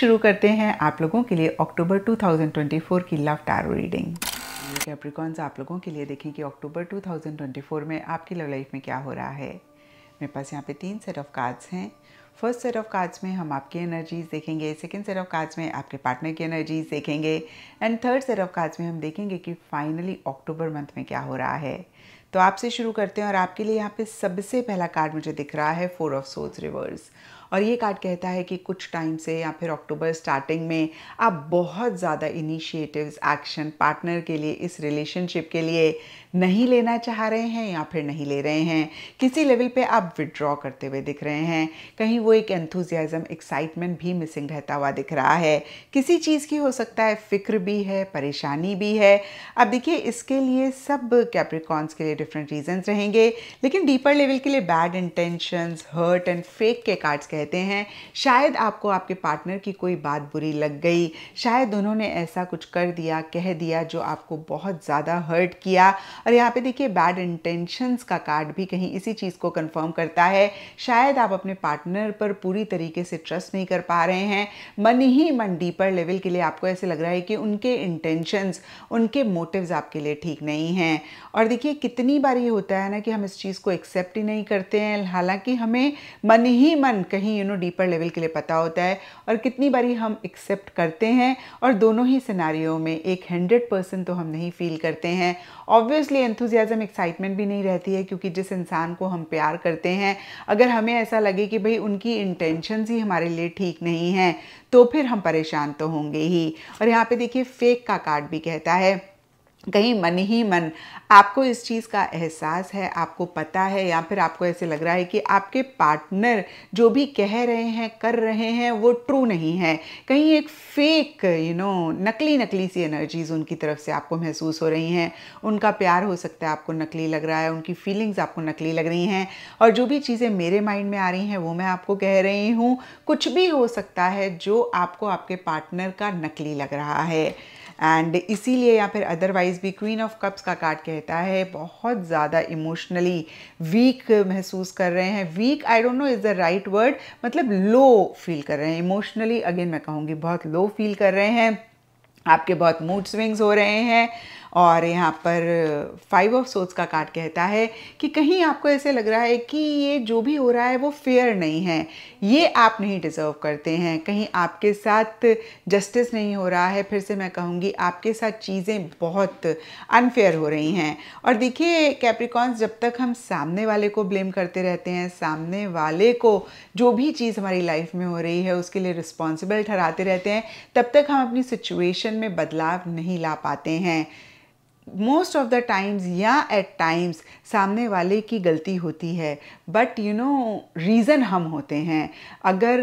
शुरू करते हैं आप लोगों के लिए अक्टूबर 2024 की लव टैरो रीडिंग कैप्रिकॉन्स आप लोगों के लिए देखें कि अक्टूबर 2024 में आपकी लव लाइफ में क्या हो रहा है मेरे पास यहाँ पे तीन सेट ऑफ कार्ड्स हैं फर्स्ट सेट ऑफ कार्ड्स में हम आपकी एनर्जीज देखेंगे सेकेंड सेट ऑफ कार्ड्स में आपके पार्टनर की एनर्जीज देखेंगे and third set of cards में हम देखेंगे कि फाइनली अक्टूबर मंथ में क्या हो रहा है तो आपसे शुरू करते हैं और आपके लिए यहाँ पे सबसे पहला कार्ड मुझे दिख रहा है फोर ऑफ सोल्स रिवर्स और ये कार्ड कहता है कि कुछ टाइम से या फिर अक्टूबर स्टार्टिंग में आप बहुत ज़्यादा इनिशिएटिव्स एक्शन पार्टनर के लिए इस रिलेशनशिप के लिए नहीं लेना चाह रहे हैं या फिर नहीं ले रहे हैं किसी लेवल पे आप विड्रॉ करते हुए दिख रहे हैं कहीं वो एक एंथुजियाज़म एक्साइटमेंट भी मिसिंग रहता हुआ दिख रहा है किसी चीज़ की हो सकता है फिक्र भी है परेशानी भी है अब देखिए इसके लिए सब कैप्रिकॉन्स के लिए डिफरेंट रीज़न्स रहेंगे लेकिन डीपर लेवल के लिए bad intentions hurt and fake के कार्ड्स कहते हैं शायद आपको आपके पार्टनर की कोई बात बुरी लग गई शायद उन्होंने ऐसा कुछ कर दिया कह दिया जो आपको बहुत ज़्यादा हर्ट किया और यहाँ पे देखिए बैड इंटेंशंस का कार्ड भी कहीं इसी चीज़ को कंफर्म करता है शायद आप अपने पार्टनर पर पूरी तरीके से ट्रस्ट नहीं कर पा रहे हैं मन ही मन डीपर लेवल के लिए आपको ऐसे लग रहा है कि उनके इंटेंशंस उनके मोटिव्स आपके लिए ठीक नहीं हैं और देखिए कितनी बार ये होता है ना कि हम इस चीज़ को एक्सेप्ट ही नहीं करते हैं हालांकि हमें मन ही मन कहीं यू नो डीपर लेवल के लिए पता होता है और कितनी बारी हम एक्सेप्ट करते हैं और दोनों ही सिनारियों में एक हंड्रेड परसेंट तो हम नहीं फील करते हैं ऑब्वियस ऑब्वियसली एंथुजियाज़म एक्साइटमेंट भी नहीं रहती है क्योंकि जिस इंसान को हम प्यार करते हैं अगर हमें ऐसा लगे कि भाई उनकी इंटेंशन ही हमारे लिए ठीक नहीं है तो फिर हम परेशान तो होंगे ही और यहाँ पे देखिए फेक का कार्ड भी कहता है कहीं मन ही मन आपको इस चीज़ का एहसास है आपको पता है या फिर आपको ऐसे लग रहा है कि आपके पार्टनर जो भी कह रहे हैं कर रहे हैं वो ट्रू नहीं है कहीं एक फेक यू नो नकली नकली सी एनर्जीज़ उनकी तरफ से आपको महसूस हो रही हैं उनका प्यार हो सकता है आपको नकली लग रहा है उनकी फीलिंग्स आपको नकली लग रही हैं और जो भी चीज़ें मेरे माइंड में आ रही हैं वो मैं आपको कह रही हूँ कुछ भी हो सकता है जो आपको आपके पार्टनर का नकली लग रहा है एंड इसीलिए या फिर अदरवाइज़ भी क्वीन ऑफ कप्स का कार्ड कहता है बहुत ज़्यादा इमोशनली वीक महसूस कर रहे हैं weak I don't know is the right word मतलब लो फील कर रहे हैं इमोशनली अगेन मैं कहूँगी बहुत लो फील कर रहे हैं आपके बहुत मूड स्विंग्स हो रहे हैं और यहाँ पर फाइव ऑफ सोच का कार्ड कहता है कि कहीं आपको ऐसे लग रहा है कि ये जो भी हो रहा है वो फेयर नहीं है ये आप नहीं डिज़र्व करते हैं कहीं आपके साथ जस्टिस नहीं हो रहा है फिर से मैं कहूँगी आपके साथ चीज़ें बहुत अनफेयर हो रही हैं और देखिए कैप्रिकॉन्स जब तक हम सामने वाले को ब्लेम करते रहते हैं सामने वाले को जो भी चीज़ हमारी लाइफ में हो रही है उसके लिए रिस्पॉन्सिबल ठहराते रहते हैं तब तक हम अपनी सिचुएशन में बदलाव नहीं ला पाते हैं मोस्ट ऑफ द टाइम्स या एट टाइम्स सामने वाले की गलती होती है बट यू नो रीज़न हम होते हैं अगर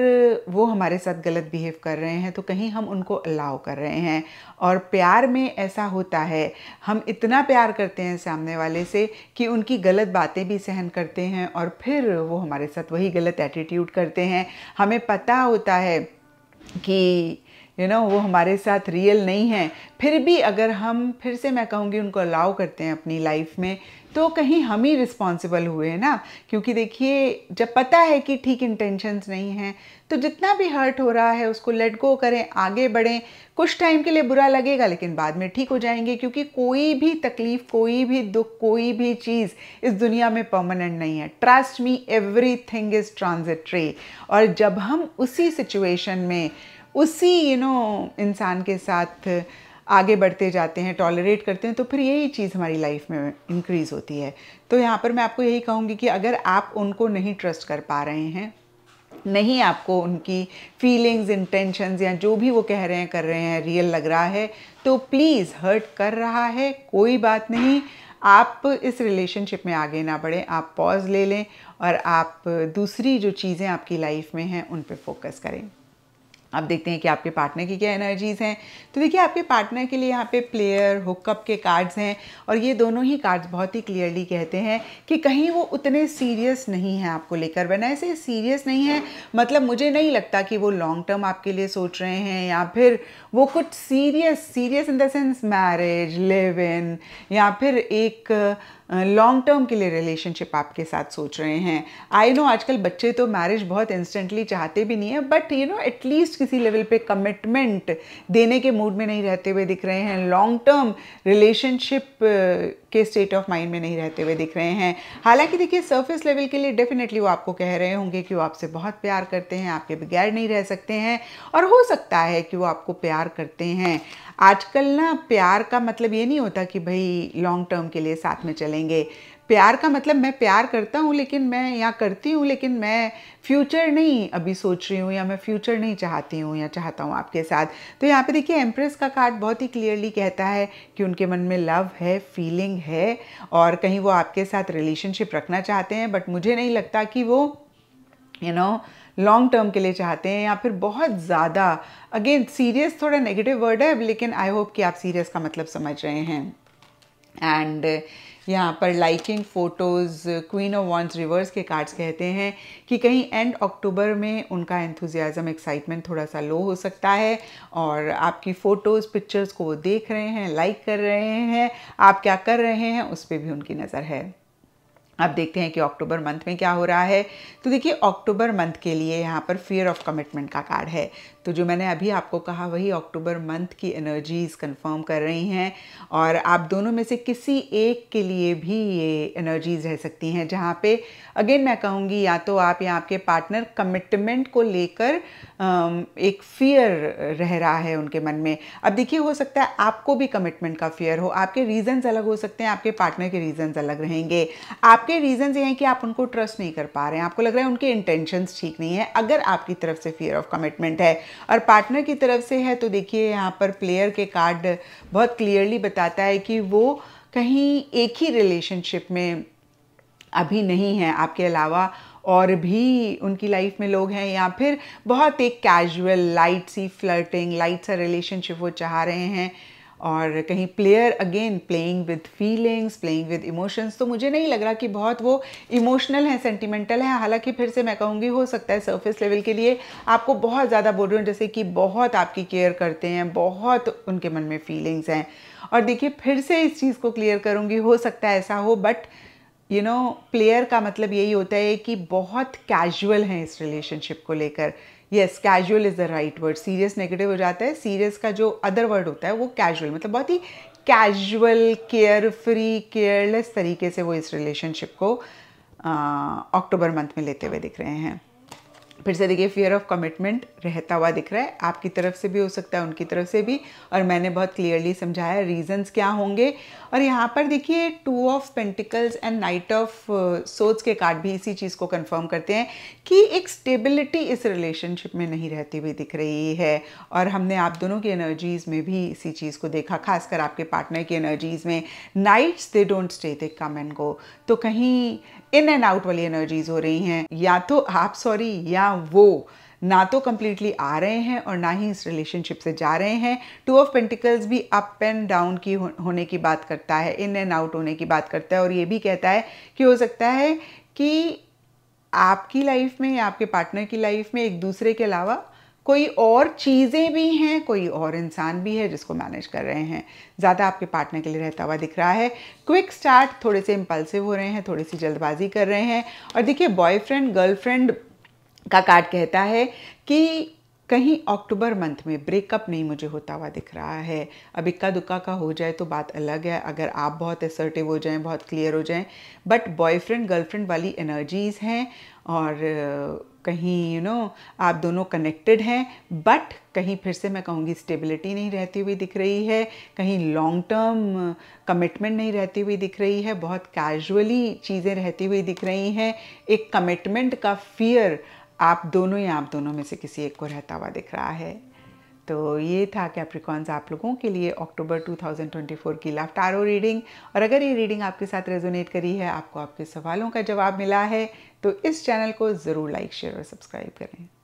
वो हमारे साथ गलत बिहेव कर रहे हैं तो कहीं हम उनको अलाउ कर रहे हैं और प्यार में ऐसा होता है हम इतना प्यार करते हैं सामने वाले से कि उनकी गलत बातें भी सहन करते हैं और फिर वो हमारे साथ वही गलत एटीट्यूड करते हैं हमें पता होता है कि यू you नो know, वो हमारे साथ रियल नहीं है फिर भी अगर हम फिर से मैं कहूँगी उनको अलाउ करते हैं अपनी लाइफ में तो कहीं हम ही रिस्पॉन्सिबल हुए हैं ना क्योंकि देखिए जब पता है कि ठीक इंटेंशंस नहीं हैं तो जितना भी हर्ट हो रहा है उसको लेट गो करें आगे बढ़ें कुछ टाइम के लिए बुरा लगेगा लेकिन बाद में ठीक हो जाएंगे क्योंकि कोई भी तकलीफ़ कोई भी दुख कोई भी चीज़ इस दुनिया में परमानेंट नहीं है trust me everything is transitory और जब हम उसी सिचुएशन में उसी यू you नो know, इंसान के साथ आगे बढ़ते जाते हैं टॉलरेट करते हैं तो फिर यही चीज़ हमारी लाइफ में इंक्रीज़ होती है तो यहाँ पर मैं आपको यही कहूँगी कि अगर आप उनको नहीं ट्रस्ट कर पा रहे हैं नहीं आपको उनकी फीलिंग्स इंटेंशंस या जो भी वो कह रहे हैं कर रहे हैं रियल लग रहा है तो प्लीज़ हर्ट कर रहा है कोई बात नहीं आप इस रिलेशनशिप में आगे ना बढ़ें आप पॉज ले लें और आप दूसरी जो चीज़ें आपकी लाइफ में हैं उन पर फोकस करें अब देखते हैं कि आपके पार्टनर की क्या एनर्जीज़ हैं तो देखिए आपके पार्टनर के लिए यहाँ पे प्लेयर हुकअप के कार्ड्स हैं और ये दोनों ही कार्ड्स बहुत ही क्लियरली कहते हैं कि कहीं वो उतने सीरियस नहीं हैं आपको लेकर वरना ऐसे सीरियस नहीं है मतलब मुझे नहीं लगता कि वो लॉन्ग टर्म आपके लिए सोच रहे हैं या फिर वो कुछ serious serious in the sense marriage live in या फिर एक लॉन्ग टर्म के लिए रिलेशनशिप आपके साथ सोच रहे हैं आई नो आजकल बच्चे तो मैरिज बहुत इंस्टेंटली चाहते भी नहीं है बट यू नो एटलीस्ट किसी लेवल पे कमिटमेंट देने के मूड में नहीं रहते हुए दिख रहे हैं लॉन्ग टर्म रिलेशनशिप के स्टेट ऑफ माइंड में नहीं रहते हुए दिख रहे हैं हालांकि देखिए सर्फेस लेवल के लिए डेफिनेटली वो आपको कह रहे होंगे कि वो आपसे बहुत प्यार करते हैं आपके बगैर नहीं रह सकते हैं और हो सकता है कि वो आपको प्यार करते हैं आजकल ना प्यार का मतलब ये नहीं होता कि भाई लॉन्ग टर्म के लिए साथ में चलेंगे प्यार का मतलब मैं प्यार करता हूँ लेकिन मैं या करती हूँ लेकिन मैं फ्यूचर नहीं अभी सोच रही हूँ या मैं फ्यूचर नहीं चाहती हूँ या चाहता हूँ आपके साथ तो यहाँ पे देखिए एम्प्रेस का कार्ड बहुत ही क्लियरली कहता है कि उनके मन में लव है फीलिंग है और कहीं वो आपके साथ रिलेशनशिप रखना चाहते हैं बट मुझे नहीं लगता कि वो you you know know, long term के लिए चाहते हैं या फिर बहुत ज़्यादा अगेन सीरियस थोड़ा नेगेटिव वर्ड है लेकिन आई होप कि आप सीरियस का मतलब समझ रहे हैं एंड यहाँ पर liking photos queen of wands reverse के कार्ड्स कहते हैं कि कहीं एंड अक्टूबर में उनका एंथुजियाज़म एक्साइटमेंट थोड़ा सा लो हो सकता है और आपकी फ़ोटोज़ पिक्चर्स को वो देख रहे हैं लाइक कर रहे हैं आप क्या कर रहे हैं उस पर भी उनकी नज़र है अब देखते हैं कि अक्टूबर मंथ में क्या हो रहा है तो देखिए अक्टूबर मंथ के लिए यहाँ पर फियर ऑफ कमिटमेंट का कार्ड है तो जो मैंने अभी आपको कहा वही अक्टूबर मंथ की एनर्जीज कंफर्म कर रही हैं और आप दोनों में से किसी एक के लिए भी ये एनर्जीज रह सकती हैं जहाँ पे अगेन मैं कहूँगी या तो आप या आपके पार्टनर कमिटमेंट को लेकर एक फियर रह रहा है उनके मन में अब देखिए हो सकता है आपको भी कमिटमेंट का फियर हो आपके रीजंस अलग हो सकते हैं आपके पार्टनर के रीजंस अलग रहेंगे आपके रीजंस ये हैं कि आप उनको ट्रस्ट नहीं कर पा रहे हैं आपको लग रहा है उनके इंटेंशंस ठीक नहीं है अगर आपकी तरफ से फियर ऑफ कमिटमेंट है और पार्टनर की तरफ से है तो देखिए यहाँ पर प्लेयर के कार्ड बहुत क्लियरली बताता है कि वो कहीं एक ही रिलेशनशिप में अभी नहीं है आपके अलावा और भी उनकी लाइफ में लोग हैं या फिर बहुत एक कैजुअल लाइट सी फ्लर्टिंग लाइट सा रिलेशनशिप वो चाह रहे हैं और कहीं player again playing with feelings playing with emotions तो मुझे नहीं लग रहा कि बहुत वो इमोशनल है सेंटिमेंटल है हालांकि फिर से मैं कहूँगी हो सकता है सरफेस लेवल के लिए आपको बहुत ज़्यादा बोल रहे हो जैसे कि बहुत आपकी केयर करते हैं बहुत उनके मन में फीलिंग्स हैं और देखिए फिर से इस चीज़ को क्लियर करूँगी हो सकता है ऐसा हो बट यू नो प्लेयर का मतलब यही होता है कि बहुत कैजुअल हैं इस रिलेशनशिप को लेकर yes casual is the right word serious negative हो जाता है सीरियस का जो अदर वर्ड होता है वो कैजुअल मतलब बहुत ही कैजुअल केयर फ्री केयरलेस तरीके से वो इस रिलेशनशिप को अक्टूबर मंथ में लेते हुए दिख रहे हैं फिर से देखिए फियर ऑफ कमिटमेंट रहता हुआ दिख रहा है आपकी तरफ से भी हो सकता है उनकी तरफ से भी और मैंने बहुत क्लियरली समझाया रीजंस क्या होंगे और यहाँ पर देखिए two of pentacles and knight of सोच के कार्ड भी इसी चीज़ को कंफर्म करते हैं कि एक स्टेबिलिटी इस रिलेशनशिप में नहीं रहती हुई दिख रही है और हमने आप दोनों की एनर्जीज़ में भी इसी चीज़ को देखा खासकर आपके पार्टनर की एनर्जीज़ में knights they don't stay they come and go तो कहीं इन एंड आउट वाली एनर्जीज़ हो रही हैं या तो आप सॉरी या वो ना तो कम्प्लीटली आ रहे हैं और ना ही इस रिलेशनशिप से जा रहे हैं टू ऑफ पेंटिकल्स भी अप एंड डाउन की होने की बात करता है इन एंड आउट होने की बात करता है और ये भी कहता है कि हो सकता है कि आपकी लाइफ में या आपके पार्टनर की लाइफ में एक दूसरे के अलावा कोई और चीज़ें भी हैं कोई और इंसान भी है जिसको मैनेज कर रहे हैं ज़्यादा आपके पार्टनर के लिए रहता हुआ दिख रहा है क्विक स्टार्ट थोड़े से इम्पल्सिव हो रहे हैं थोड़ी सी जल्दबाजी कर रहे हैं और देखिए बॉयफ्रेंड गर्लफ्रेंड का कार्ड कहता है कि कहीं अक्टूबर मंथ में ब्रेकअप नहीं मुझे होता हुआ दिख रहा है अब इक्का दुक्का का हो जाए तो बात अलग है अगर आप बहुत असर्टिव हो जाएं बहुत क्लियर हो जाएं बट बॉयफ्रेंड गर्लफ्रेंड वाली एनर्जीज़ हैं और कहीं यू you नो know, आप दोनों कनेक्टेड हैं बट कहीं फिर से मैं कहूँगी स्टेबिलिटी नहीं रहती हुई दिख रही है कहीं लॉन्ग टर्म कमिटमेंट नहीं रहती हुई दिख रही है बहुत कैजुअली चीज़ें रहती हुई दिख रही हैं एक कमिटमेंट का फियर आप दोनों या आप दोनों में से किसी एक को रहता हुआ दिख रहा है तो ये था कैप्रिकॉन्स आप लोगों के लिए अक्टूबर 2024 की लाफ टारो रीडिंग और अगर ये रीडिंग आपके साथ रेजोनेट करी है आपको आपके सवालों का जवाब मिला है तो इस चैनल को ज़रूर लाइक शेयर और सब्सक्राइब करें